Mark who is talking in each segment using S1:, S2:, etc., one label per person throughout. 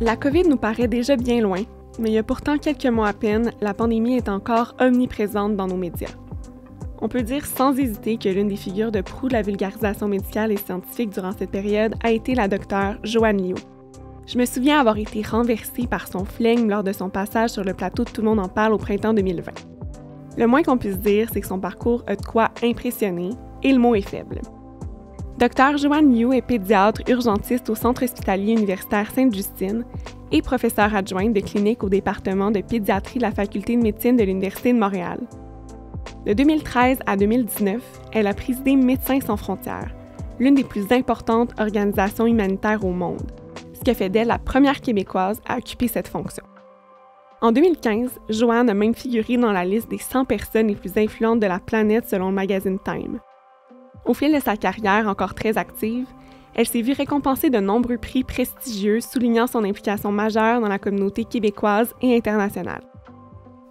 S1: La COVID nous paraît déjà bien loin, mais il y a pourtant quelques mois à peine, la pandémie est encore omniprésente dans nos médias. On peut dire sans hésiter que l'une des figures de proue de la vulgarisation médicale et scientifique durant cette période a été la docteure Joanne Liu. Je me souviens avoir été renversée par son flingue lors de son passage sur le plateau de Tout le monde en parle au printemps 2020. Le moins qu'on puisse dire, c'est que son parcours a de quoi impressionner, et le mot est faible. Dr Joanne Liu est pédiatre urgentiste au Centre hospitalier universitaire Sainte-Justine et professeur adjointe de clinique au département de pédiatrie de la Faculté de médecine de l'Université de Montréal. De 2013 à 2019, elle a présidé Médecins sans frontières, l'une des plus importantes organisations humanitaires au monde, ce qui fait d'elle la première québécoise à occuper cette fonction. En 2015, Joanne a même figuré dans la liste des 100 personnes les plus influentes de la planète selon le magazine Time – au fil de sa carrière encore très active, elle s'est vue récompensée de nombreux prix prestigieux soulignant son implication majeure dans la communauté québécoise et internationale.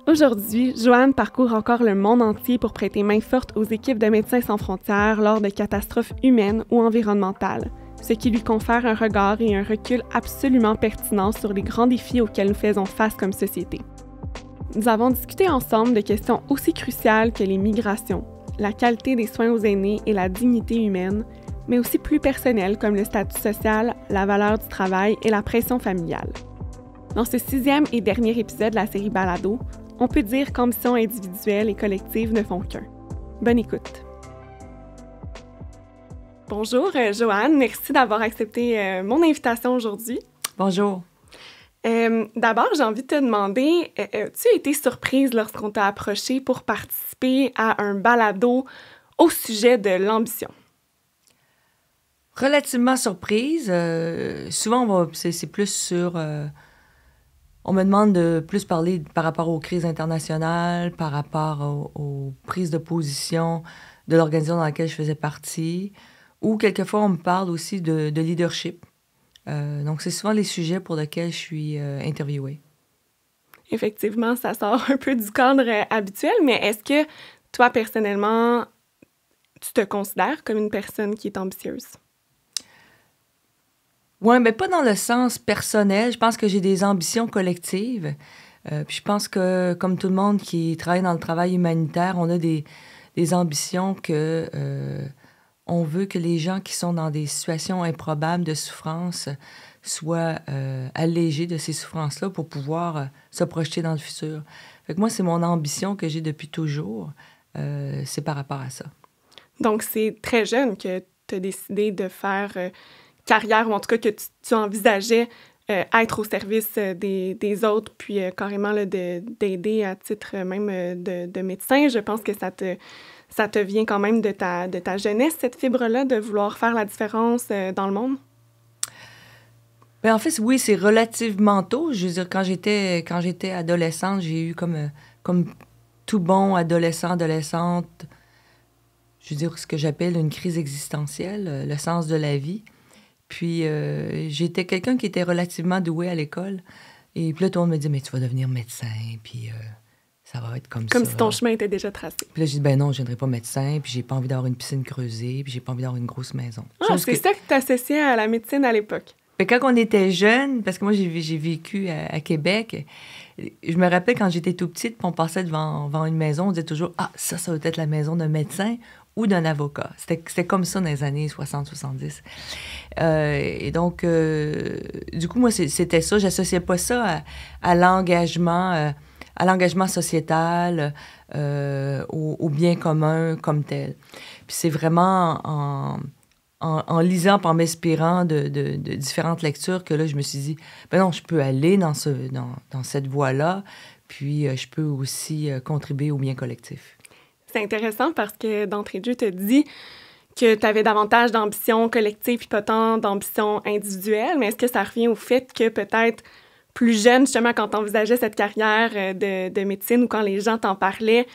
S1: Aujourd'hui, Joanne parcourt encore le monde entier pour prêter main forte aux équipes de Médecins sans frontières lors de catastrophes humaines ou environnementales, ce qui lui confère un regard et un recul absolument pertinent sur les grands défis auxquels nous faisons face comme société. Nous avons discuté ensemble de questions aussi cruciales que les migrations, la qualité des soins aux aînés et la dignité humaine, mais aussi plus personnelles comme le statut social, la valeur du travail et la pression familiale. Dans ce sixième et dernier épisode de la série Balado, on peut dire qu'ambition individuelles et collectives ne font qu'un. Bonne écoute. Bonjour, euh, Joanne. Merci d'avoir accepté euh, mon invitation aujourd'hui. Bonjour. Euh, d'abord, j'ai envie de te demander, euh, euh, tu as été surprise lorsqu'on t'a approché pour participer à un balado au sujet de l'ambition?
S2: Relativement surprise. souvent, c'est plus sur... on me demande de plus parler par rapport aux crises internationales, par rapport aux, prises de position de l'organisation dans laquelle je faisais partie, ou quelquefois, on me parle aussi de leadership euh, donc, c'est souvent les sujets pour lesquels je suis euh, interviewée. Effectivement, ça sort un peu du cadre euh, habituel, mais est-ce que
S1: toi, personnellement, tu te considères comme une personne qui est ambitieuse?
S2: Oui, mais pas dans le sens personnel. Je pense que j'ai des ambitions collectives. puis je pense que, comme tout le monde qui travaille dans le travail humanitaire, on a des, des ambitions que on veut que les gens qui sont dans des situations improbables de souffrance soient euh, allégés de ces souffrances-là pour pouvoir euh, se projeter dans le futur. Fait moi, c'est mon ambition que j'ai depuis toujours, euh, c'est par rapport à ça.
S1: Donc, c'est très jeune que tu as décidé de faire carrière, ou en tout cas que tu, envisageais être au service des, autres, puis carrément d'aider à titre même de médecin. Je pense que ça te ça te vient quand même de ta, de ta jeunesse, cette fibre-là, de vouloir faire la différence euh, dans le monde?
S2: Ben, en fait, oui, c'est relativement tôt. Je veux dire, quand j'étais, quand j'étais adolescente, j'ai eu comme, euh, comme tout bon adolescent, adolescente, je veux dire, ce que j'appelle une crise existentielle, euh, le sens de la vie. Puis j'étais quelqu'un qui était relativement doué à l'école. Et puis là, tout le monde me dit, mais tu vas devenir médecin. Puis ça va être comme, ça. Comme si ton
S1: chemin était déjà tracé.
S2: Puis là, j'ai dit, ben non, je ne viendrai pas médecin, puis j'ai pas envie d'avoir une piscine creusée, puis j'ai pas envie d'avoir une grosse maison. Ah, c'est ça que tu associais à la médecine à l'époque. Mais ben, quand on était jeune, parce que moi, j'ai vécu à, Québec, je me rappelle quand j'étais tout petite, on passait devant, devant, une maison, on disait toujours, ah, ça, ça doit être la maison d'un médecin ou d'un avocat. C'était comme ça dans les années 60-70. Euh, et donc, euh, du coup, moi, c'était ça. J'associais pas ça à, l'engagement. Euh, à l'engagement sociétal, euh, au, bien commun comme tel. Puis c'est vraiment en, lisant, en m'inspirant de, différentes lectures que là, je me suis dit, ben non, je peux aller dans, ce, dans, cette voie-là, puis euh, je peux aussi euh, contribuer au bien collectif.
S1: C'est intéressant parce que d'entrée de jeu, tu as dit que tu avais davantage d'ambition collective et pas tant d'ambition individuelle, mais est-ce que ça revient au fait que peut-être plus jeune, justement, quand tu envisageais cette carrière euh, de, médecine ou quand les gens t'en parlaient,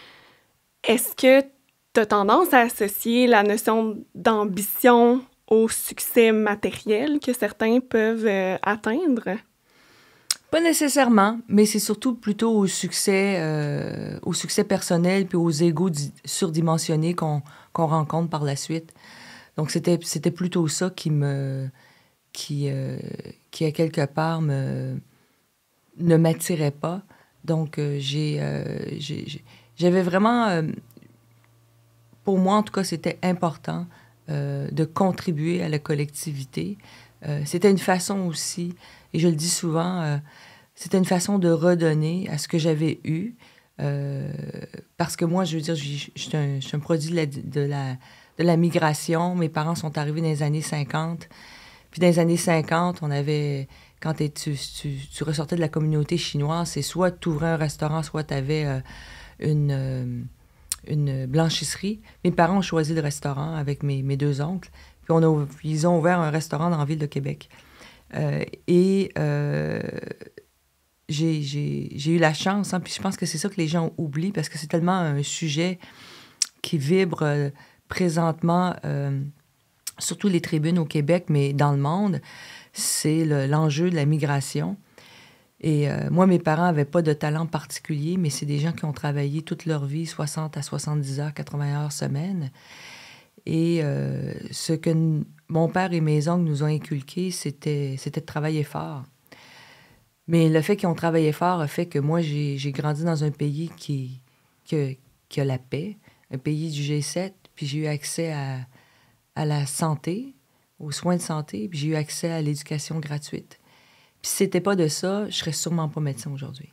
S1: est-ce que tu as tendance à associer la notion d'ambition au succès matériel que certains peuvent euh, atteindre?
S2: Pas nécessairement, mais c'est surtout plutôt au succès, euh, au succès personnel puis aux égaux surdimensionnés qu'on rencontre par la suite. Donc c'était plutôt ça qui me qui qui à quelque part me ne m'attirait pas. Donc, euh, euh, j'ai, j'avais vraiment, euh, pour moi en tout cas, c'était important de contribuer à la collectivité. c'était une façon aussi, et je le dis souvent, c'était une façon de redonner à ce que j'avais eu. parce que moi, je veux dire, je, suis, un, produit de la, de, la, de la, migration. Mes parents sont arrivés dans les années 50. Puis dans les années 50, on avait quand tu, ressortais de la communauté chinoise, c'est soit tu ouvrais un restaurant, soit tu avais euh, euh, une, blanchisserie. Mes parents ont choisi le restaurant avec mes, deux oncles. Puis ils ont ouvert un restaurant dans la ville de Québec. Euh, et j'ai eu la chance, hein, puis je pense que c'est ça que les gens oublient parce que c'est tellement un sujet qui vibre présentement, surtout les tribunes au Québec, mais dans le monde c'est l'enjeu de la migration. Et euh, moi, mes parents n'avaient pas de talent particulier, mais c'est des gens qui ont travaillé toute leur vie, 60 à 70 heures, 80 heures semaine. Et euh, ce que mon père et mes oncles nous ont inculqué, c'était de travailler fort. Mais le fait qu'ils ont travaillé fort a fait que moi, j'ai grandi dans un pays qui, a la paix, un pays du G7, puis j'ai eu accès à la santé, aux soins de santé, puis j'ai eu accès à l'éducation gratuite. Puis si c'était pas de ça, je serais sûrement pas médecin aujourd'hui.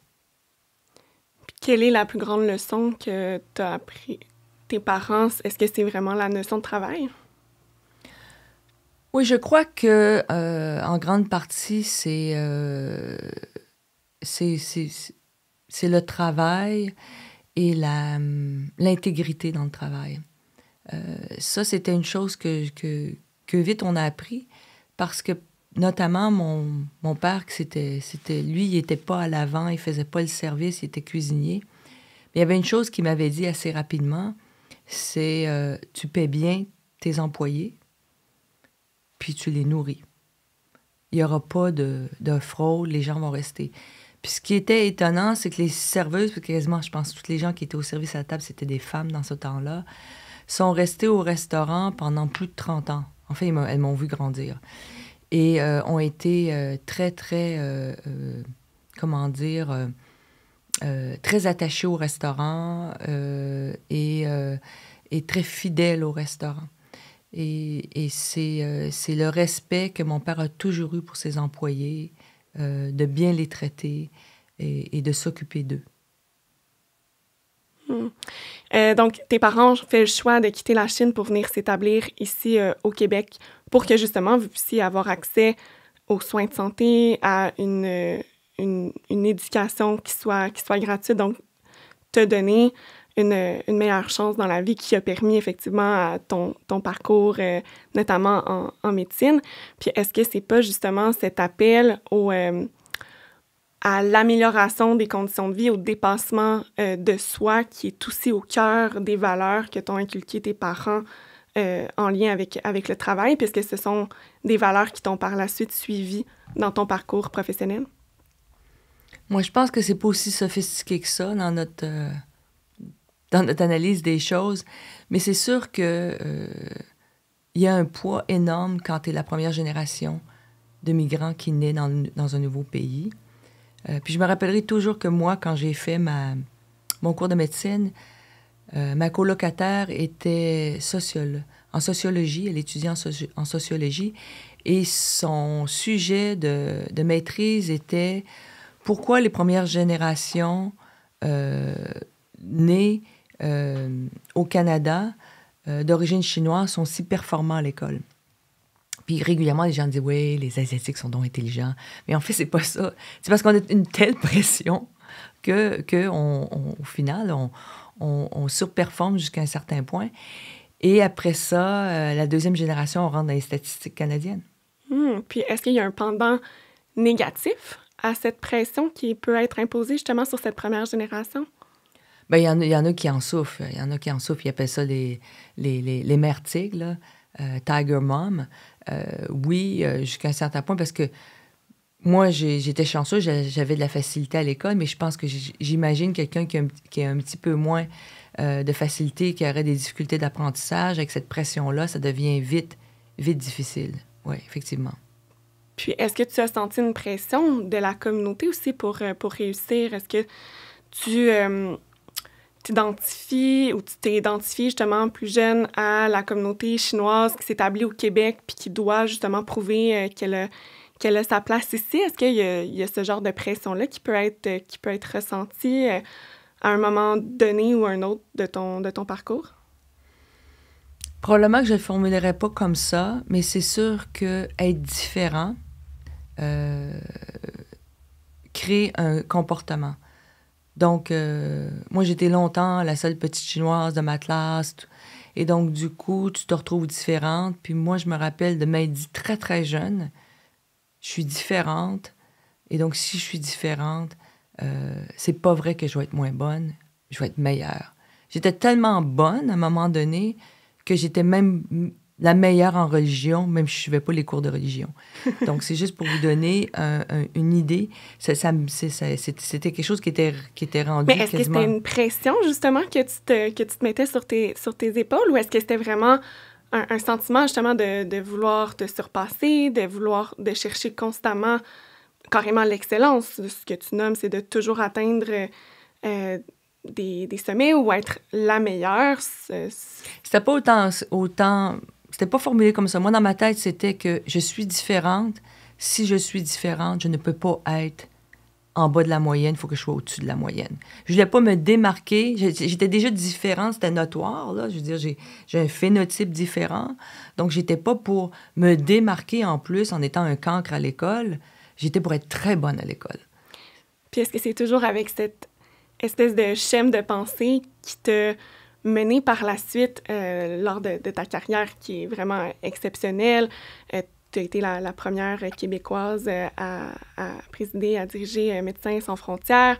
S1: Quelle est la plus grande leçon que tu as appris tes parents? Est-ce que c'est vraiment la notion de travail?
S2: Oui, je crois que euh, en grande partie, euh, c'est c'est le travail et hum, l'intégrité dans le travail. Euh, ça, c'était une chose que, que vite on a appris parce que notamment mon, mon père, c'était, c'était lui, il n'était pas à l'avant, il faisait pas le service, il était cuisinier. Mais il y avait une chose qu'il m'avait dit assez rapidement, c'est euh, tu paies bien tes employés, puis tu les nourris. Il y aura pas de, de, fraude, les gens vont rester. Puis ce qui était étonnant, c'est que les serveuses, parce quasiment, je pense, toutes les gens qui étaient au service à la table, c'était des femmes dans ce temps-là, sont restées au restaurant pendant plus de 30 ans. En fait, elles m'ont vu grandir. Et euh, ont été euh, très, très, euh, comment dire, très attachées au restaurant et, très fidèles au restaurant. Et, c'est, le respect que mon père a toujours eu pour ses employés, de bien les traiter et de s'occuper d'eux.
S1: Euh, donc, tes parents ont fait le choix de quitter la Chine pour venir s'établir ici euh, au Québec pour que justement vous puissiez avoir accès aux soins de santé, à une, euh, une, une, éducation qui soit, qui soit gratuite, donc te donner une, une, meilleure chance dans la vie qui a permis effectivement à ton, ton parcours, notamment en, en, médecine. Puis est-ce que c'est pas justement cet appel au à l'amélioration des conditions de vie, au dépassement euh, de soi qui est aussi au cœur des valeurs que t'ont inculquées tes parents euh, en lien avec, avec le travail, puisque ce sont des valeurs qui t'ont par la suite suivi dans ton parcours professionnel?
S2: Moi, je pense que c'est pas aussi sophistiqué que ça dans notre, euh, dans analyse des choses, mais c'est sûr que il y a un poids énorme quand tu es la première génération de migrants qui naît dans, dans un nouveau pays euh, puis je me rappellerai toujours que moi, quand j'ai fait ma, mon cours de médecine, euh, ma colocataire était sociale, en sociologie, elle étudiait en, sociologie, et son sujet de, maîtrise était pourquoi les premières générations euh, nées au Canada d'origine chinoise sont si performantes à l'école. Puis régulièrement, les gens disent Oui, les Asiatiques sont donc intelligents. Mais en fait, c'est pas ça. C'est parce qu'on a une telle pression que, au final, on, surperforme jusqu'à un certain point. Et après ça, euh, la deuxième génération, on rentre dans les statistiques canadiennes.
S1: Hmm. puis est-ce qu'il y a un pendant négatif à cette pression qui peut être imposée justement sur cette première génération?
S2: Ben, il, y en a, y, en a qui en souffrent. Il y en a qui en souffrent. Ils appellent ça les, les, les, les mères tigres. Euh, Tiger Mom, euh, oui, euh, jusqu'à un certain point, parce que moi, j'étais chanceux, j'avais de la facilité à l'école, mais je pense que j'imagine quelqu'un qui, a un petit peu moins de facilité, qui aurait des difficultés d'apprentissage, avec cette pression-là, ça devient vite, vite difficile. Oui, effectivement.
S1: Puis, est-ce que tu as senti une pression de la communauté aussi pour, pour réussir? Est-ce que tu t'identifies ou tu t'es identifié justement plus jeune à la communauté chinoise qui s'établit au Québec puis qui doit justement prouver euh, qu'elle a, qu'elle a sa place ici. Est-ce qu'il y, y, a ce genre de pression-là qui peut être, euh, qui peut être ressentie euh, à un moment donné ou un autre de ton, de ton
S2: parcours? Probablement que je ne le formulerais pas comme ça, mais c'est sûr que être différent crée un comportement. Donc, euh, moi, j'étais longtemps la seule petite chinoise de ma classe. Et donc, du coup, tu te retrouves différente. Puis moi, je me rappelle de m'être dit très, très jeune, je suis différente. Et donc, si je suis différente, euh, c'est pas vrai que je vais être moins bonne, je vais être meilleure. J'étais tellement bonne à un moment donné que j'étais même la meilleure en religion, même si je ne suivais pas les cours de religion. Donc, c'est juste pour vous donner une idée. c'était quelque chose qui était, qui était rendu. Mais est-ce que c'était une
S1: pression, justement, que tu te, que tu te mettais sur tes, sur tes épaules ou est-ce que c'était vraiment un, sentiment, justement, de, de, vouloir te surpasser, de vouloir, de chercher constamment, carrément l'excellence? Ce que tu nommes, c'est de toujours atteindre. Euh, des, des, sommets ou être la meilleure?
S2: C'était pas autant, autant c'était pas formulé comme ça. Moi, dans ma tête, c'était que je suis différente. Si je suis différente, je ne peux pas être en bas de la moyenne, il faut que je sois au-dessus de la moyenne. Je voulais pas me démarquer. J'étais déjà différente, c'était notoire. Là. Je veux dire, j'ai un phénotype différent. Donc, j'étais pas pour me démarquer en plus en étant un cancre à l'école. J'étais pour être très bonne à l'école.
S1: Puis est-ce que c'est toujours avec cette espèce de schème de pensée qui te menée par la suite euh, lors de, ta carrière qui est vraiment exceptionnelle. Euh, tu as été la, première québécoise euh, à, à, présider, à diriger Médecins sans frontières.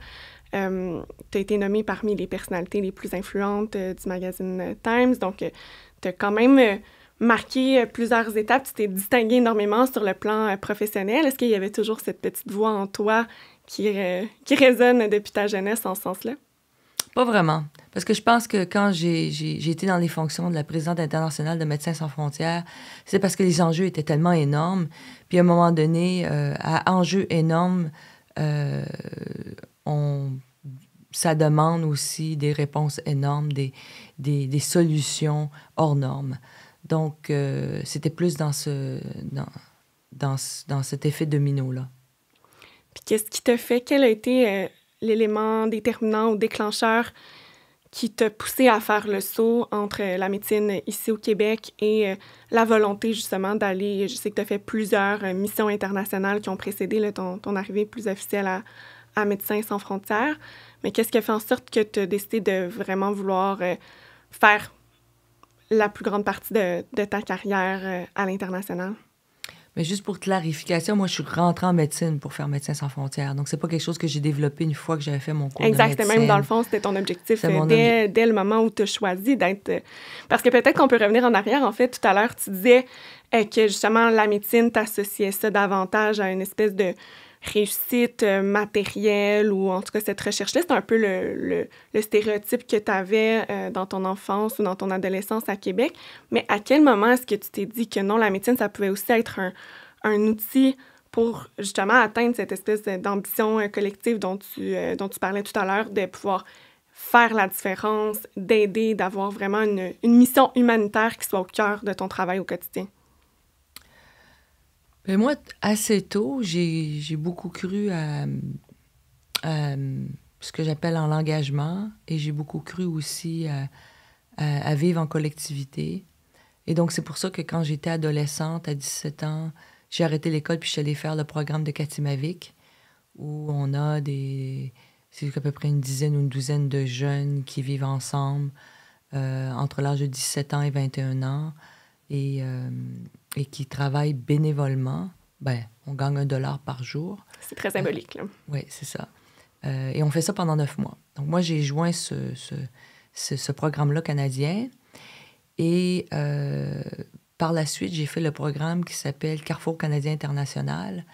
S1: tu as été nommée parmi les personnalités les plus influentes du magazine Times. Donc, tu as quand même marqué plusieurs étapes. Tu t'es distinguée énormément sur le plan professionnel. Est-ce qu'il y avait toujours cette petite voix en toi qui, qui résonne depuis ta jeunesse en ce sens-là?
S2: Pas vraiment. Parce que je pense que quand j'ai été dans les fonctions de la présidente internationale de Médecins sans frontières, c'est parce que les enjeux étaient tellement énormes. Puis à un moment donné, euh, à enjeux énormes, euh, on, ça demande aussi des réponses énormes, des, des, solutions hors normes. Donc, euh, c'était plus dans, ce, dans, dans, dans cet effet domino-là. Puis qu'est-ce qui t'a fait? Quelle a
S1: été l'élément déterminant ou déclencheur qui t'a poussé à faire le saut entre euh, la médecine ici au Québec et euh, la volonté justement d'aller, je sais que tu as fait plusieurs euh, missions internationales qui ont précédé ton, arrivée plus officielle à, Médecins sans frontières, mais qu'est-ce qui a fait en sorte que tu as décidé de vraiment vouloir faire la plus grande partie de ta carrière à l'international?
S2: Mais juste pour clarification, moi, je suis rentrée en médecine pour faire médecin sans frontières. Donc, c'est pas quelque chose que j'ai développé une fois que j'avais fait mon cours Exactement. de médecine. Même dans le
S1: fond, c'était ton objectif euh, dès, dès, le moment où tu as choisi d'être... Euh, parce que peut-être qu'on peut revenir en arrière. En fait, tout à l'heure, tu disais euh, que justement, la médecine t'associait ça davantage à une espèce de réussite euh, matérielle ou en tout cas cette recherche-là, c'est un peu le, stéréotype que tu avais euh, dans ton enfance ou dans ton adolescence à Québec. Mais à quel moment est-ce que tu t'es dit que non, la médecine, ça pouvait aussi être un, outil pour justement atteindre cette espèce d'ambition euh, collective dont tu, dont tu parlais tout à l'heure, de pouvoir faire la différence, d'aider, d'avoir vraiment une, une mission humanitaire qui soit au cœur de ton travail au quotidien?
S2: moi, assez tôt, j'ai beaucoup cru à, ce que j'appelle en l'engagement et j'ai beaucoup cru aussi à, vivre en collectivité. Et donc, c'est pour ça que quand j'étais adolescente, à 17 ans, j'ai arrêté l'école puis je suis allée faire le programme de Katimavik où on a des. C'est à peu près une dizaine ou une douzaine de jeunes qui vivent ensemble euh, entre l'âge de 17 ans et 21 ans. Et. Euh, et qui travaillent bénévolement, ben, on gagne un dollar par jour. C'est très symbolique. là. Euh, oui, c'est ça. Euh, et on fait ça pendant neuf mois. Donc moi, j'ai joint ce, ce, ce, programme-là canadien. Et euh, par la suite, j'ai fait le programme qui s'appelle Carrefour canadien international,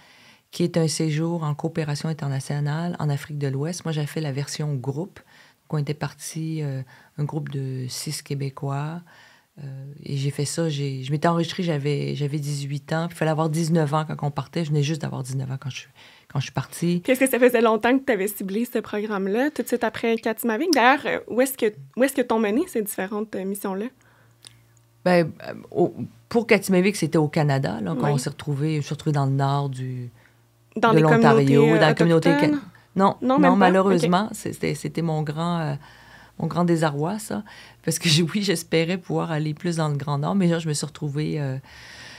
S2: qui est un séjour en coopération internationale en Afrique de l'Ouest. Moi, j'ai fait la version groupe. Donc on était parti, un groupe de six Québécois, euh, et j'ai fait ça. je m'étais enregistrée, j'avais, 18 ans. il fallait avoir 19 ans quand on partait. Je venais juste d'avoir 19 ans quand je, quand je suis partie. quest ce que ça faisait longtemps que tu
S1: avais ciblé ce programme-là, tout de suite après Katimavik? D'ailleurs, euh, où est-ce que où est-ce mené ces différentes euh, missions-là?
S2: Ben, pour Katimavik, c'était au Canada. quand on s'est retrouvés, je suis retrouvée dans le nord du, dans de l'Ontario, dans la communauté. Non, non, malheureusement, c'était, mon grand mon grand désarroi, ça. Parce que oui, j'espérais pouvoir aller plus dans le Grand Nord, mais je me suis retrouvée, euh,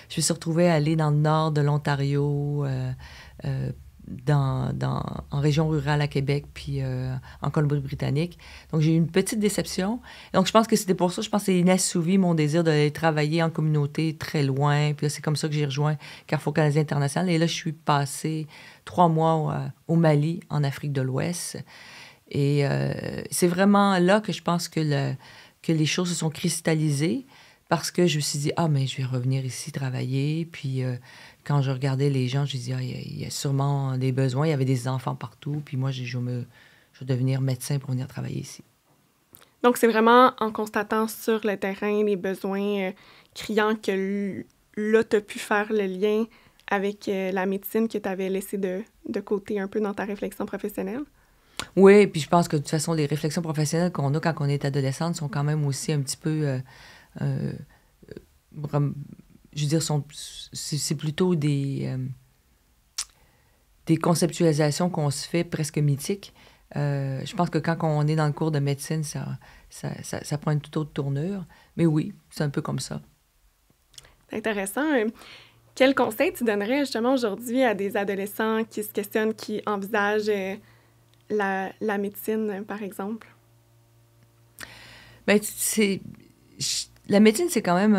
S2: je me suis retrouvée à aller dans le nord de l'Ontario, euh, euh, dans, en région rurale à Québec, puis en Colombie-Britannique. Donc, j'ai eu une petite déception. Donc, je pense que c'était pour ça, je pense que c'est inassouvi mon désir d'aller travailler en communauté très loin. Puis c'est comme ça que j'ai rejoint Carrefour Canadien International. Et là, je suis passée trois mois au Mali, en Afrique de l'Ouest. Et euh, c'est vraiment là que je pense que, les choses se sont cristallisées parce que je me suis dit, ah, mais je vais revenir ici travailler. Puis euh, quand je regardais les gens, je dit « ah, il y, a sûrement des besoins. Il y avait des enfants partout. Puis moi, je, je, vais devenir médecin pour venir travailler ici.
S1: Donc, c'est vraiment en constatant sur le terrain les besoins euh, criants que là, tu as pu faire le lien avec la médecine que tu avais laissé de côté un peu dans ta réflexion professionnelle?
S2: Oui, puis je pense que de toute façon, les réflexions professionnelles qu'on a quand on est adolescente sont quand même aussi un petit peu. Euh, euh, je veux dire, c'est, plutôt des, euh, des conceptualisations qu'on se fait presque mythiques. je pense que quand on est dans le cours de médecine, ça, ça, ça, ça prend une toute autre tournure. Mais oui, c'est un peu comme ça.
S1: C'est intéressant. Quel conseil tu donnerais justement aujourd'hui à des adolescents qui se questionnent, qui envisagent la, médecine, par exemple?
S2: Ben, La médecine, c'est quand même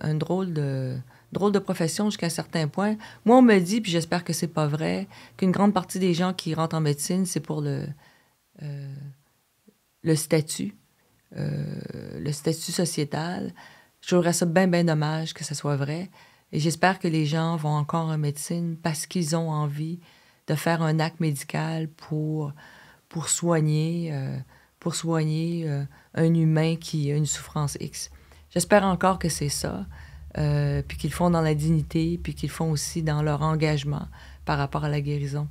S2: un, drôle de drôle de profession jusqu'à un certain point. Moi, on me dit, puis j'espère que c'est pas vrai, qu'une grande partie des gens qui rentrent en médecine, c'est pour le, euh, le statut, euh, le statut sociétal. Je trouverais ça bien, bien dommage que ça soit vrai. Et j'espère que les gens vont encore en médecine parce qu'ils ont envie, de faire un acte médical pour, pour soigner, euh, pour soigner euh, un humain qui a une souffrance X. J'espère encore que c'est ça, euh, puis qu'ils le font dans la dignité, puis qu'ils le font aussi dans leur engagement par rapport à la guérison.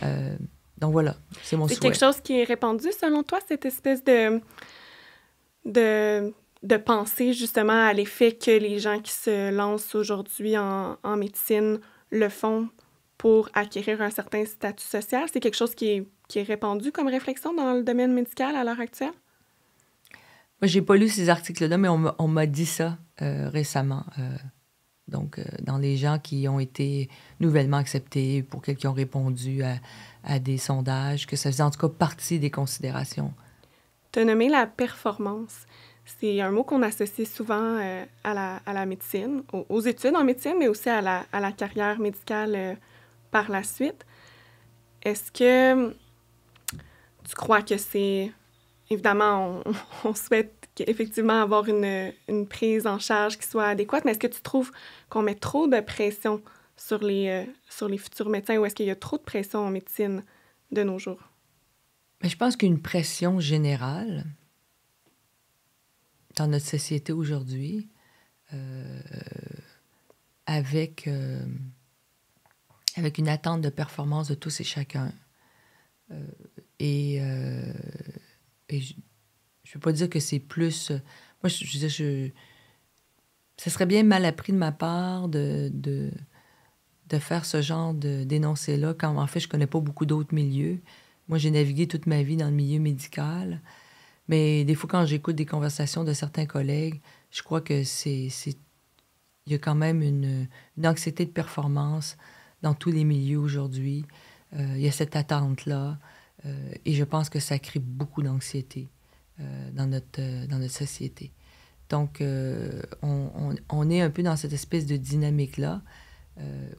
S2: donc voilà, c'est mon souhait. C'est quelque
S1: chose qui est répandu selon toi, cette espèce de, de, de penser justement à l'effet que les gens qui se lancent aujourd'hui en, en médecine le font pour acquérir un certain statut social? C'est quelque chose qui est, répandu comme réflexion dans le domaine médical à l'heure actuelle?
S2: Moi, j'ai pas lu ces articles-là, mais on m'a dit ça euh, récemment. Euh, donc, euh, dans les gens qui ont été nouvellement acceptés, pour quelqu'un qui ont répondu à, des sondages, que ça faisait en tout cas partie des considérations.
S1: Tu as nommé la performance. C'est un mot qu'on associe souvent à la, médecine, aux, études en médecine, mais aussi à la carrière médicale par la suite. Est-ce que hum, tu crois que c'est... Évidemment, on, souhaite effectivement avoir une, prise en charge qui soit adéquate, mais est-ce que tu trouves qu'on met trop de pression sur les, euh, sur les futurs médecins ou est-ce qu'il y a trop de pression en médecine de nos jours?
S2: Mais je pense qu'une pression générale dans notre société aujourd'hui, euh, avec... Euh, avec une attente de performance de tous et chacun. Euh, euh, et, je ne veux pas dire que c'est plus... moi, je, veux je, ça serait bien mal appris de ma part de, de, de faire ce genre d'énoncé-là quand, en fait, je ne connais pas beaucoup d'autres milieux. Moi, j'ai navigué toute ma vie dans le milieu médical. Mais des fois, quand j'écoute des conversations de certains collègues, je crois que c'est... Il y a quand même une anxiété de performance dans tous les milieux aujourd'hui. Euh, il y a cette attente-là. Euh, et je pense que ça crée beaucoup d'anxiété euh, dans, notre, dans notre société. Donc, on, on, est un peu dans cette espèce de dynamique-là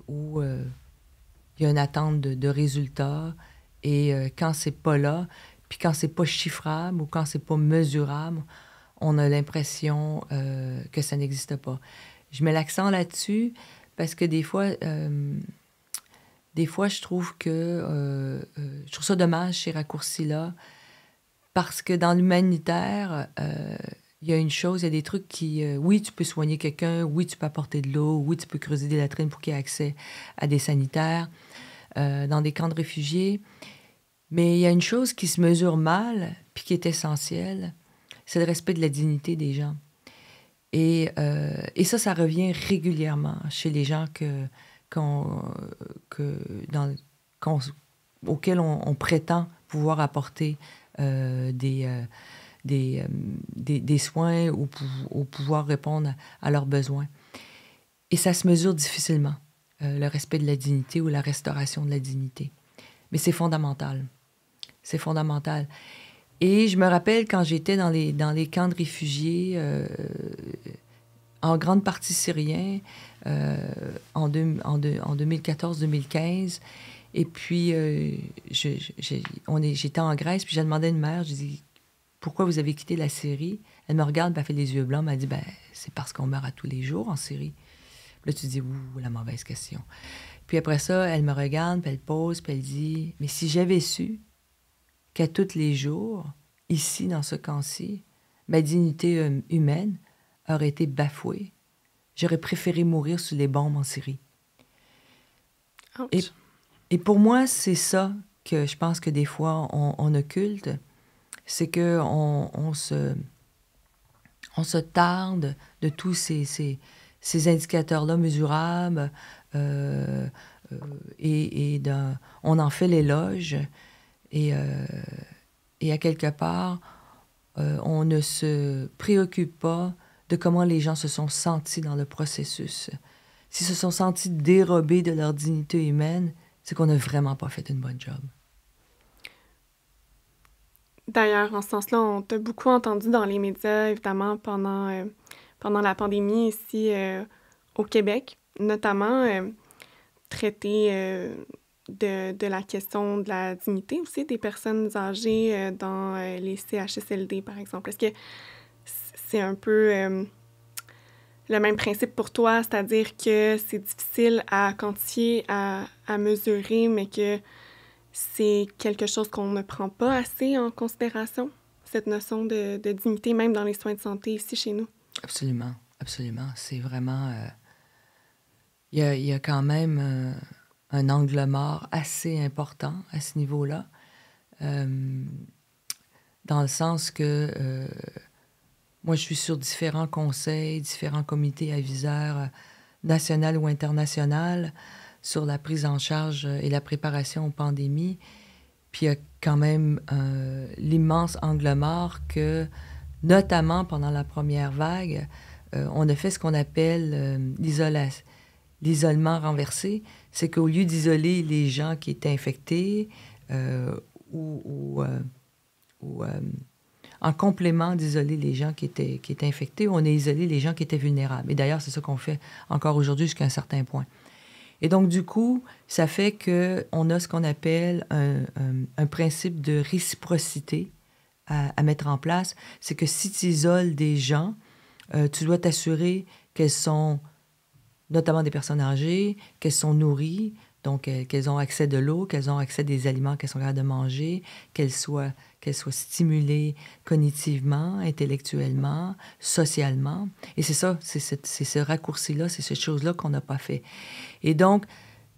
S2: où il y a une attente de, de résultats et quand c'est pas là, puis quand c'est pas chiffrable ou quand c'est pas mesurable, on a l'impression que ça n'existe pas. Je mets l'accent là-dessus parce que des fois, des fois, je trouve que. Euh, euh, je trouve ça dommage, ces raccourcis-là, parce que dans l'humanitaire, euh, il y a une chose, il y a des trucs qui. oui, tu peux soigner quelqu'un, oui, tu peux apporter de l'eau, oui, tu peux creuser des latrines pour qu'il y ait accès à des sanitaires dans des camps de réfugiés. Mais il y a une chose qui se mesure mal, puis qui est essentielle, c'est le respect de la dignité des gens. et, ça, ça revient régulièrement chez les gens que, quand, euh, que dans, auquel on, prétend pouvoir apporter euh, des, euh, des, des, soins ou, pouvoir répondre à, leurs besoins. Et ça se mesure difficilement, le respect de la dignité ou la restauration de la dignité. Mais c'est fondamental. C'est fondamental. Et je me rappelle quand j'étais dans les, dans les camps de réfugiés, en grande partie syrien euh, en, en, 2014-2015. Et puis, euh, j'étais en Grèce, puis j'ai demandé à une mère, je dis pourquoi vous avez quitté la Syrie Elle me regarde, m'a fait les yeux blancs, m'a dit ben, c'est parce qu'on meurt à tous les jours en Syrie. Puis là, tu dis ouh, la mauvaise question. Puis après ça, elle me regarde, puis elle pose, puis elle dit mais si j'avais su qu'à tous les jours, ici, dans ce camp-ci, ma dignité euh, humaine aurait été bafoué, J'aurais préféré mourir sous les bombes en Syrie. Et, pour moi, c'est ça que je pense que des fois on, occulte, c'est que on, se, on se tarde de tous ces, ces, indicateurs-là mesurables euh, euh, et, on en fait l'éloge et, euh, et à quelque part, on ne se préoccupe pas de comment les gens se sont sentis dans le processus. S'ils se sont sentis dérobés de leur dignité humaine, c'est qu'on n'a vraiment pas fait une bonne job.
S1: D'ailleurs, en ce sens-là, on t'a beaucoup entendu dans les médias, évidemment, pendant, euh, pendant la pandémie ici euh, au Québec, notamment euh, traiter de, de, la question de la dignité aussi des personnes âgées dans les CHSLD, par exemple. Est-ce que c'est un peu euh, le même principe pour toi, c'est-à-dire que c'est difficile à quantifier, à, à mesurer, mais que c'est quelque chose qu'on ne prend pas assez en considération, cette notion de, de, dignité, même dans les soins de santé ici
S2: chez nous. Absolument, absolument. C'est vraiment... Euh, il y, y, a, quand même euh, un angle mort assez important à ce niveau-là, dans le sens que moi, je suis sur différents conseils, différents comités aviseurs euh, national ou international sur la prise en charge euh, et la préparation aux pandémies. Puis il y a quand même euh, l'immense angle mort que, notamment pendant la première vague, on a fait ce qu'on appelle l'isolement renversé. C'est qu'au lieu d'isoler les gens qui étaient infectés ou en complément d'isoler les gens qui étaient, qui étaient infectés, on a isolé les gens qui étaient vulnérables. Et d'ailleurs, c'est ce qu'on fait encore aujourd'hui jusqu'à un certain point. Et donc, du coup, ça fait qu'on a ce qu'on appelle un, principe de réciprocité à, mettre en place. C'est que si tu isoles des gens, euh, tu dois t'assurer qu'elles sont, notamment des personnes âgées, qu'elles sont nourries, donc, euh, qu'elles ont accès de l'eau, qu'elles ont accès des aliments qu'elles sont capables de manger, qu'elles soient, soient stimulées cognitivement, intellectuellement, socialement. Et c'est ça, c'est ce, raccourci-là, c'est cette chose-là qu'on n'a pas fait. Et donc,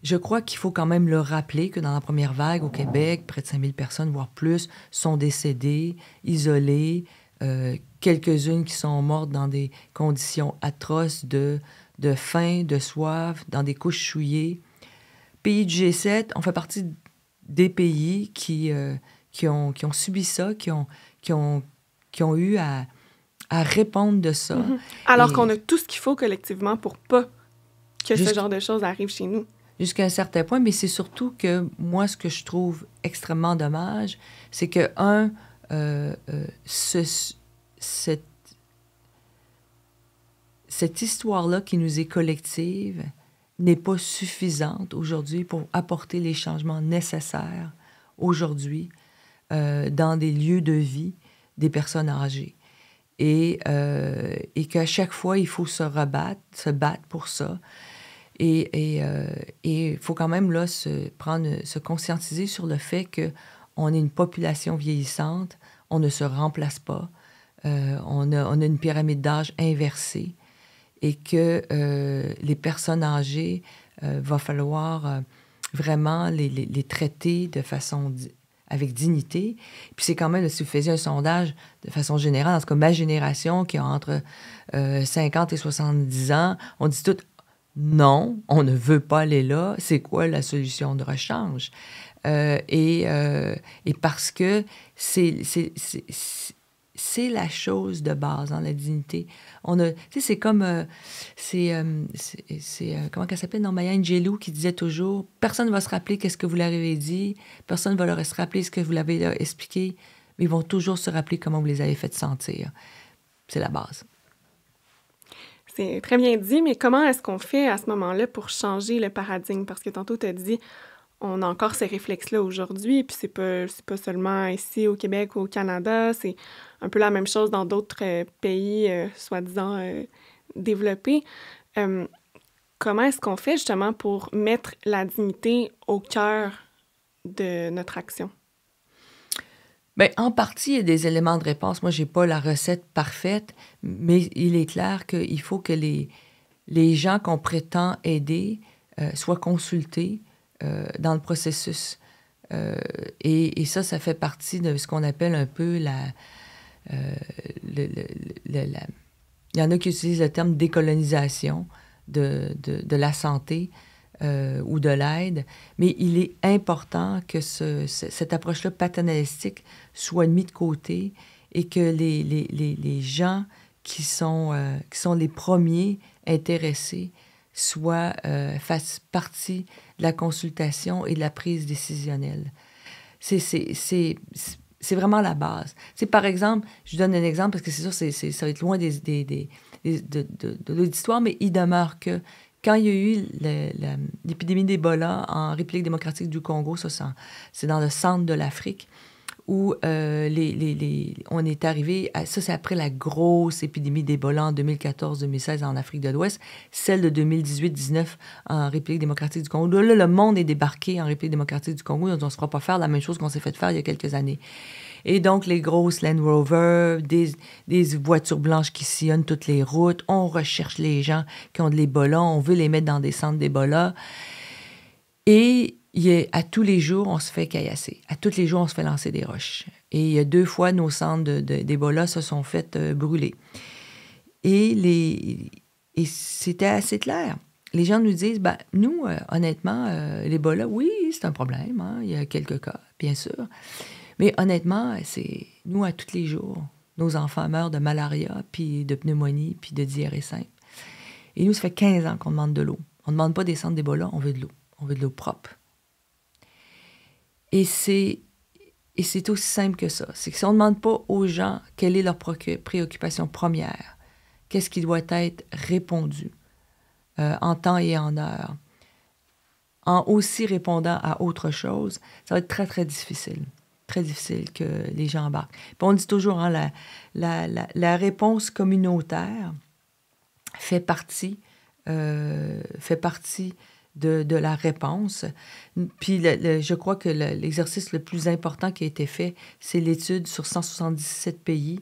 S2: je crois qu'il faut quand même le rappeler que dans la première vague au Québec, près de 5000 personnes, voire plus, sont décédées, isolées, euh, quelques-unes qui sont mortes dans des conditions atroces de, de faim, de soif, dans des couches chouillées pays du G7, on fait partie des pays qui, euh, qui, ont, qui ont subi ça, qui ont, qui ont, qui ont eu à, à répondre de ça. Mhm. Alors qu'on
S1: a tout ce qu'il faut collectivement pour pas que ce genre de choses arrive
S2: chez nous. Jusqu'à un certain point, mais c'est surtout que moi, ce que je trouve extrêmement dommage, c'est que, un, euh, euh, cette, cette histoire-là qui nous est collective, n'est pas suffisante aujourd'hui pour apporter les changements nécessaires aujourd'hui euh, dans des lieux de vie des personnes âgées. Euh, et, qu'à chaque fois, il faut se rebattre, se battre pour ça. Et il euh, faut quand même là, se, prendre, se conscientiser sur le fait qu'on est une population vieillissante, on ne se remplace pas, on a, on, a, une pyramide d'âge inversée et que euh, les personnes âgées, euh, va falloir euh, vraiment les, traiter de façon avec dignité. Puis c'est quand même, si vous faisiez un sondage de façon générale, en tout cas ma génération qui a entre 50 euh, et 70 ans, on dit tout non, on ne veut pas aller là, c'est quoi la solution de rechange? Et, et, parce que c'est c'est la chose de base dans la dignité. On a, c'est comme, euh, euh, c'est, c'est, euh, comment qu'elle s'appelle, non, Maya Angelou qui disait toujours, personne ne va se rappeler qu'est-ce que vous leur avez dit, personne ne va leur se rappeler ce que vous l'avez expliqué, mais ils vont toujours se rappeler comment vous les avez fait sentir. C'est la base.
S1: C'est très bien dit, mais comment est-ce qu'on fait à ce moment-là pour changer le paradigme? Parce que tantôt, tu as dit, on a encore ces réflexes-là aujourd'hui, puis c'est pas, pas seulement ici au Québec ou au Canada, c'est un peu la même chose dans d'autres euh, pays euh, soi-disant euh, développés. comment est-ce qu'on fait justement pour mettre la dignité au cœur de notre action?
S2: Bien, en partie, il y a des éléments de réponse. Moi, je n'ai pas la recette parfaite, mais il est clair qu'il faut que les gens qu'on prétend aider soient consultés, euh, dans le processus. Euh, et, et, ça, ça fait partie de ce qu'on appelle un peu la, euh, Il y en a qui utilisent le terme décolonisation de, de, la santé. ou de l'aide, mais il est important que ce, cette approche-là paternalistique soit mise de côté et que les, les, les, les gens qui sont, qui sont les premiers intéressés soit euh, fasse partie de la consultation et de la prise décisionnelle. C'est vraiment la base. C'est par exemple, je donne un exemple parce que c'est sûr, que ça va être loin des, de, de, mais il demeure que quand il y a eu l'épidémie d'Ebola en République démocratique du Congo, c'est dans le centre de l'Afrique, où euh, les, on est arrivé, à, ça c'est après la grosse épidémie d'Ebola en 2014-2016 en Afrique de l'Ouest, celle de 2018-19 en République démocratique du Congo. Là, le monde est débarqué en République démocratique du Congo, on ne se croit pas faire la même chose qu'on s'est fait faire il y a quelques années. Et donc, les grosses Land Rover, des, des, voitures blanches qui sillonnent toutes les routes, on recherche les gens qui ont de l'Ebola, on veut les mettre dans des centres d'Ebola. Et il à tous les jours, on se fait caillasser. À tous les jours, on se fait lancer des roches. Et deux fois, nos centres d'Ebola se sont fait euh, brûler. Et, les, et c'était assez clair. Les gens nous disent, ben, nous, euh, honnêtement, les euh, l'Ebola, oui, c'est un problème. Hein. il y a quelques cas, bien sûr. Mais honnêtement, c'est nous, à tous les jours, nos enfants meurent de malaria, puis de pneumonie, puis de diarrhée simple. Et nous, ça fait 15 ans qu'on demande de l'eau. On ne demande pas des centres d'Ebola, on veut de l'eau. On veut de l'eau propre. Et c'est et c'est aussi simple que ça. C'est que si on ne demande pas aux gens quelle est leur préoccupation première, qu'est-ce qui doit être répondu euh, en temps et en heure, en aussi répondant à autre chose, ça va être très, très difficile. Très difficile que les gens embarquent. Puis on dit toujours, hein, la, réponse communautaire fait partie, euh, fait partie de, la réponse. Puis je crois que l'exercice le, plus important qui a été fait, c'est l'étude sur 177 pays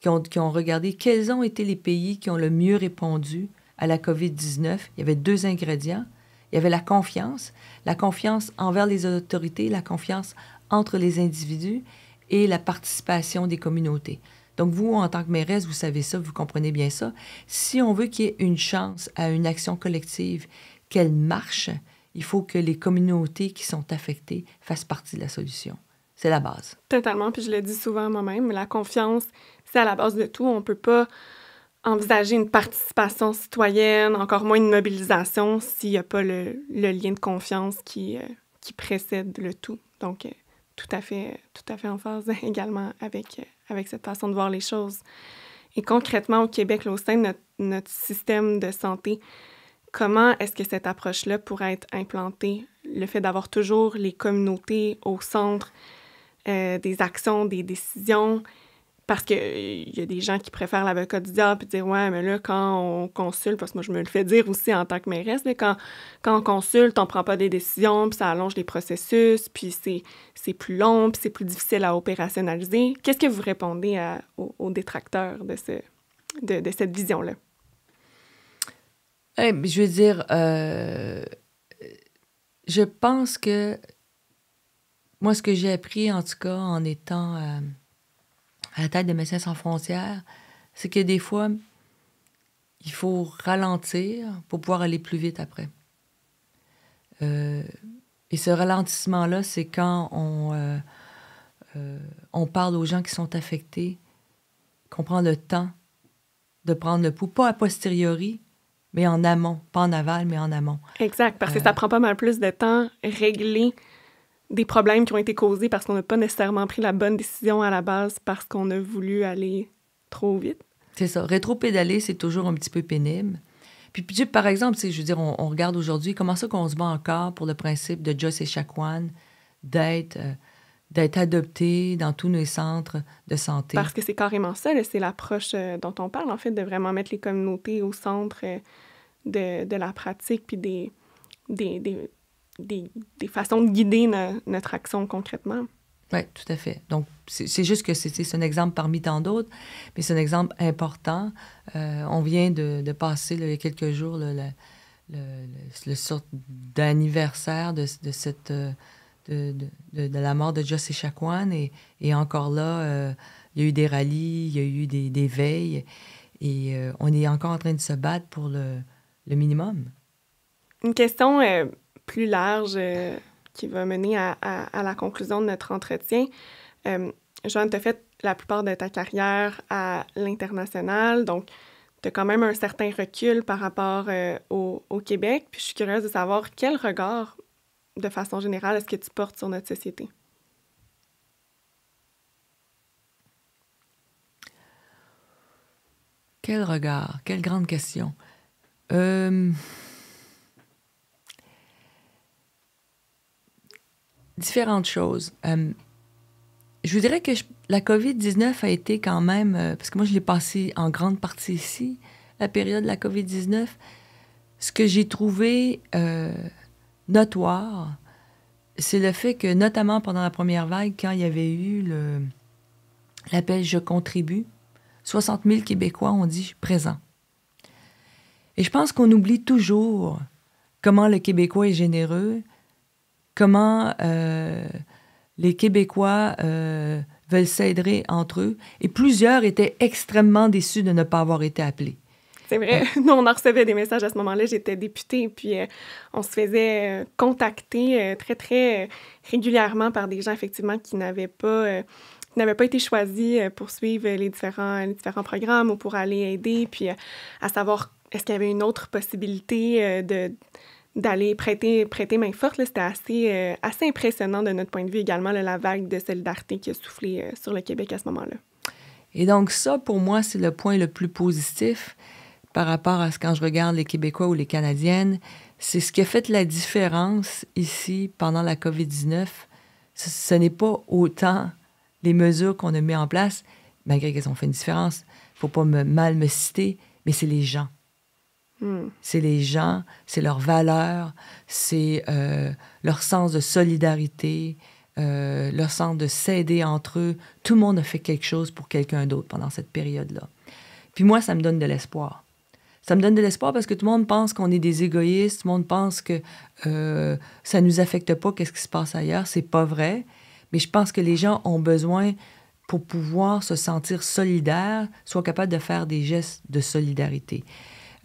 S2: qui ont, qui ont, regardé quels ont été les pays qui ont le mieux répondu à la COVID-19. Il y avait deux ingrédients. Il y avait la confiance, la confiance envers les autorités, la confiance entre les individus et la participation des communautés. Donc vous, en tant que mairesse, vous savez ça, vous comprenez bien ça. Si on veut qu'il y ait une chance à une action collective qu'elle marche, il faut que les communautés qui sont affectées fassent partie de la solution. C'est la base.
S1: Totalement, puis je le dis souvent moi-même, la confiance, c'est à la base de tout. On ne peut pas envisager une participation citoyenne, encore moins une mobilisation, s'il n'y a pas le, lien de confiance qui, euh, qui précède le tout. Donc, euh, tout, à fait, tout à fait en phase également avec, euh, avec cette façon de voir les choses. Et concrètement, au Québec, au sein de notre, notre système de santé, Comment est-ce que cette approche-là pourrait être implantée? Le fait d'avoir toujours les communautés au centre euh, des actions, des décisions, parce qu'il euh, y a des gens qui préfèrent l'avocat du diable puis dire ouais mais là quand on consulte parce que moi je me le fais dire aussi en tant que mairesse mais quand quand on consulte on prend pas des décisions puis ça allonge les processus puis c'est plus long puis c'est plus difficile à opérationnaliser qu'est-ce que vous répondez aux, détracteurs de de cette vision là
S2: je veux dire, euh, je pense que moi, ce que j'ai appris, en tout cas, en étant euh, à la tête de Médecins sans frontières, c'est que des fois, il faut ralentir pour pouvoir aller plus vite après. Euh, et ce ralentissement-là, c'est quand on, on parle aux gens qui sont affectés, qu'on prend le temps de prendre le pouls, pas a posteriori, mais en amont, pas en aval, mais en amont.
S1: Exact, parce que euh. ça prend pas mal plus de temps régler des problèmes qui ont été causés parce qu'on n'a pas nécessairement pris la bonne décision à la base parce qu'on a voulu aller trop vite.
S2: C'est ça. Rétro-pédaler, c'est toujours un petit peu pénible. Puis, par exemple, je veux dire, on, regarde aujourd'hui comment ça qu'on se bat encore pour le principe de just et Chacoan d'être... Euh, d'être adopté dans tous nos centres de santé. Parce que
S1: c'est carrément ça, c'est l'approche euh, dont on parle, en fait, de vraiment mettre les communautés au centre euh, de, de, la pratique, puis des, des, des, des, façons de guider notre action concrètement.
S2: Oui, tout à fait. Donc, c'est juste que c'est un exemple parmi tant d'autres, mais c'est un exemple important. Euh, on vient de, de passer, il y a quelques jours, le, le, le, d'anniversaire de, de, cette de, la mort de Joss Echaquan. Et, encore là, euh, il y a eu des rallyes, il y a eu des, des veilles. Et euh, on est encore en train de se battre pour le, minimum.
S1: Une question euh, plus large qui va mener à, la conclusion de notre entretien. Joanne, tu as fait la plupart de ta carrière à l'international, donc tu as quand même un certain recul par rapport au, au Québec. Puis je suis curieuse de savoir quel regard de façon générale, est-ce que tu portes sur notre société?
S2: Quel regard, quelle grande question. Euh, différentes choses. Euh, je vous dirais que la COVID-19 a été quand même, euh, parce que moi je l'ai passé en grande partie ici, la période de la COVID-19, ce que j'ai trouvé notoire, c'est le fait que, notamment pendant la première vague, quand il y avait eu l'appel Je contribue, 60 000 Québécois ont dit présent. Et je pense qu'on oublie toujours comment le Québécois est généreux, comment euh, les Québécois euh, veulent s'aider entre eux. Et plusieurs étaient extrêmement déçus de ne pas avoir été appelés.
S1: C'est vrai. Nous, on en recevait des messages à ce moment-là. J'étais députée, puis euh, on se faisait euh, contacter euh, très, très régulièrement par des gens, effectivement, qui n'avaient pas, n'avaient pas été choisis pour suivre les différents, différents programmes ou pour aller aider, puis à savoir est-ce qu'il y avait une autre possibilité d'aller prêter, prêter main forte. C'était assez, assez impressionnant de notre point de vue également, la vague de solidarité qui a soufflé sur le Québec à ce moment-là.
S2: Et donc ça, pour moi, c'est le point le plus positif par rapport à ce quand je regarde les Québécois ou les Canadiennes, c'est ce qui a fait la différence ici pendant la COVID-19. Ce, n'est pas autant les mesures qu'on a mises en place, malgré qu'elles ont fait une différence. Il ne faut pas me, mal me citer, mais c'est les gens. Hmm. C'est les gens, c'est leur valeur c'est euh, leur sens de solidarité, euh, leur sens de s'aider entre eux. Tout le monde a fait quelque chose pour quelqu'un d'autre pendant cette période-là. Puis moi, ça me donne de l'espoir ça me donne de l'espoir parce que tout le monde pense qu'on est des égoïstes, tout le monde pense que euh, ça ne nous affecte pas, qu'est-ce qui se passe ailleurs. C'est pas vrai. Mais je pense que les gens ont besoin, pour pouvoir se sentir solidaires, soient capables de faire des gestes de solidarité.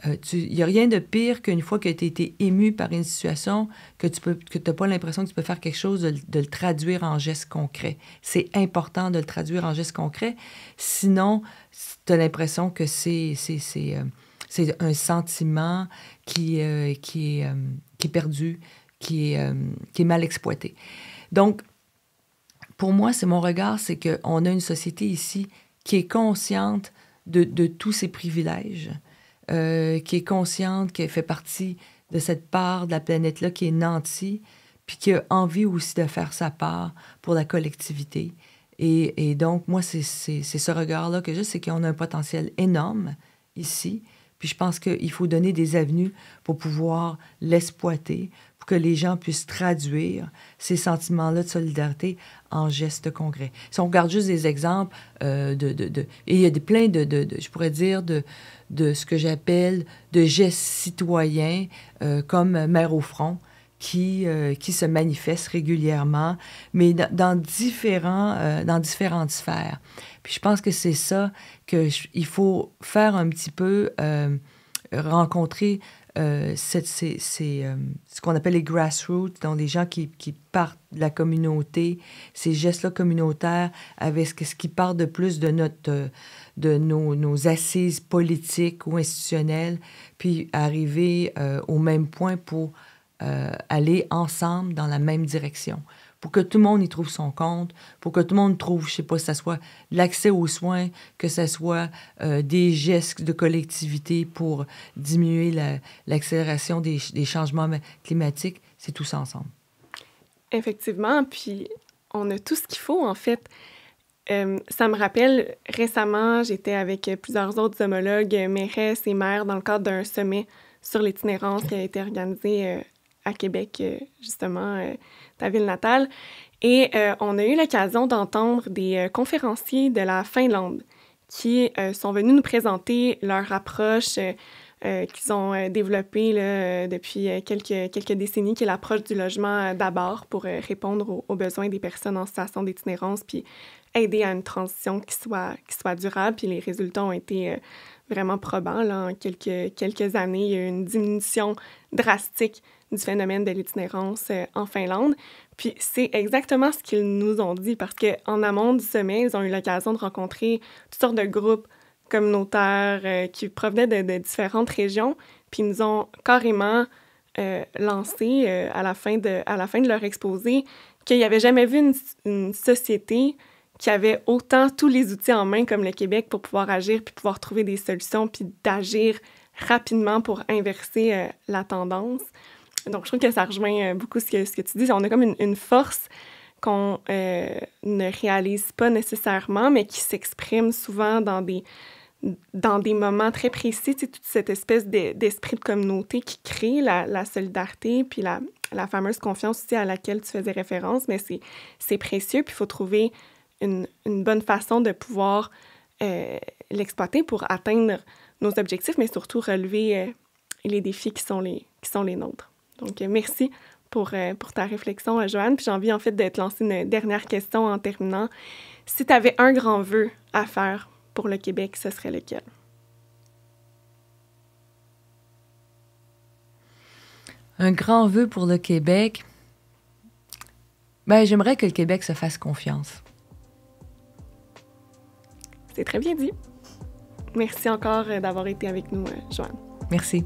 S2: Euh, il y n'y a rien de pire qu'une fois que tu as été ému par une situation, que tu n'as pas l'impression que tu peux faire quelque chose, de, le traduire en gestes concrets. C'est important de le traduire en gestes concrets, sinon tu as l'impression que c'est, c'est, c'est, euh, c'est un sentiment qui, euh, euh, est, perdu, euh, qui est, mal exploité. Donc, pour moi, c'est mon regard, c'est qu'on a une société ici qui est consciente de, tous ses privilèges, qui est consciente qu'elle fait partie de cette part de la planète-là qui est nantie, puis qui a envie aussi de faire sa part pour la collectivité. Et, et donc, moi, c'est ce regard-là que j'ai, c'est qu'on a un potentiel énorme ici, puis je pense qu'il faut donner des avenues pour pouvoir l'exploiter, pour que les gens puissent traduire ces sentiments-là de solidarité en gestes concrets. Si on regarde juste des exemples euh, de, de, de, Et il y a des, plein de, de, je pourrais dire, de, de ce que j'appelle de gestes citoyens, euh, comme Mère au front, qui, euh, qui se manifeste régulièrement, mais dans, différents, euh, dans différentes sphères. Puis je pense que c'est ça qu'il faut faire un petit peu, euh, rencontrer cette, ces, ce qu'on appelle les grassroots, donc des gens qui, qui partent de la communauté, ces gestes-là communautaires, avec ce, ce qui part de plus de, notre, de nos, nos assises politiques ou institutionnelles, puis arriver au même point pour euh, aller ensemble dans la même direction, pour que tout le monde y trouve son compte, pour que tout le monde trouve, je sais pas, que ce soit l'accès aux soins, que ce soit euh, des gestes de collectivité pour diminuer l'accélération des, changements climatiques, c'est tout ça ensemble.
S1: Effectivement, puis on a tout ce qu'il faut en fait. Euh, ça me rappelle, récemment, j'étais avec plusieurs autres homologues, mairesses et maires, dans le cadre d'un sommet sur l'itinérance qui a été organisé à Québec, euh, justement, euh, ta ville natale. Et euh, on a eu l'occasion d'entendre des conférenciers de la Finlande qui sont venus nous présenter leur approche qu'ils ont développée là, depuis quelques, quelques décennies, qui est l'approche du logement d'abord pour répondre aux, besoins des personnes en situation d'itinérance, puis aider à une transition qui soit, qui soit durable. Puis les résultats ont été vraiment probants. Là, en quelques, quelques années, il y a eu une diminution drastique du phénomène de l'itinérance euh, en Finlande. Puis c'est exactement ce qu'ils nous ont dit parce qu'en amont du sommet, ils ont eu l'occasion de rencontrer toutes sortes de groupes communautaires euh, qui provenaient de, différentes régions. Puis ils nous ont carrément euh, lancé à, la fin de, à la fin de leur exposé qu'il n'y avait jamais vu une, société qui avait autant tous les outils en main comme le Québec pour pouvoir agir, puis pouvoir trouver des solutions, puis d'agir rapidement pour inverser la tendance donc, je trouve que ça rejoint euh, beaucoup ce que, tu dis. On a comme une, force qu'on euh, ne réalise pas nécessairement, mais qui s'exprime souvent dans des, dans des moments très précis. C'est toute cette espèce d'esprit de communauté qui crée la, solidarité, puis la, fameuse confiance aussi à laquelle tu faisais référence. Mais c'est précieux, puis il faut trouver une, bonne façon de pouvoir euh, l'exploiter pour atteindre nos objectifs, mais surtout relever les défis qui sont les, qui sont les nôtres. Donc, euh, merci pour, euh, pour ta réflexion, euh, Joanne. Puis j'ai envie, en fait, de te lancer une dernière question en terminant. Si tu avais un grand vœu à faire pour le Québec, ce serait lequel?
S2: Un grand vœu pour le Québec. Ben, j'aimerais que le Québec se fasse confiance.
S1: C'est très bien dit. Merci encore d'avoir été avec nous, Joanne.
S2: Merci.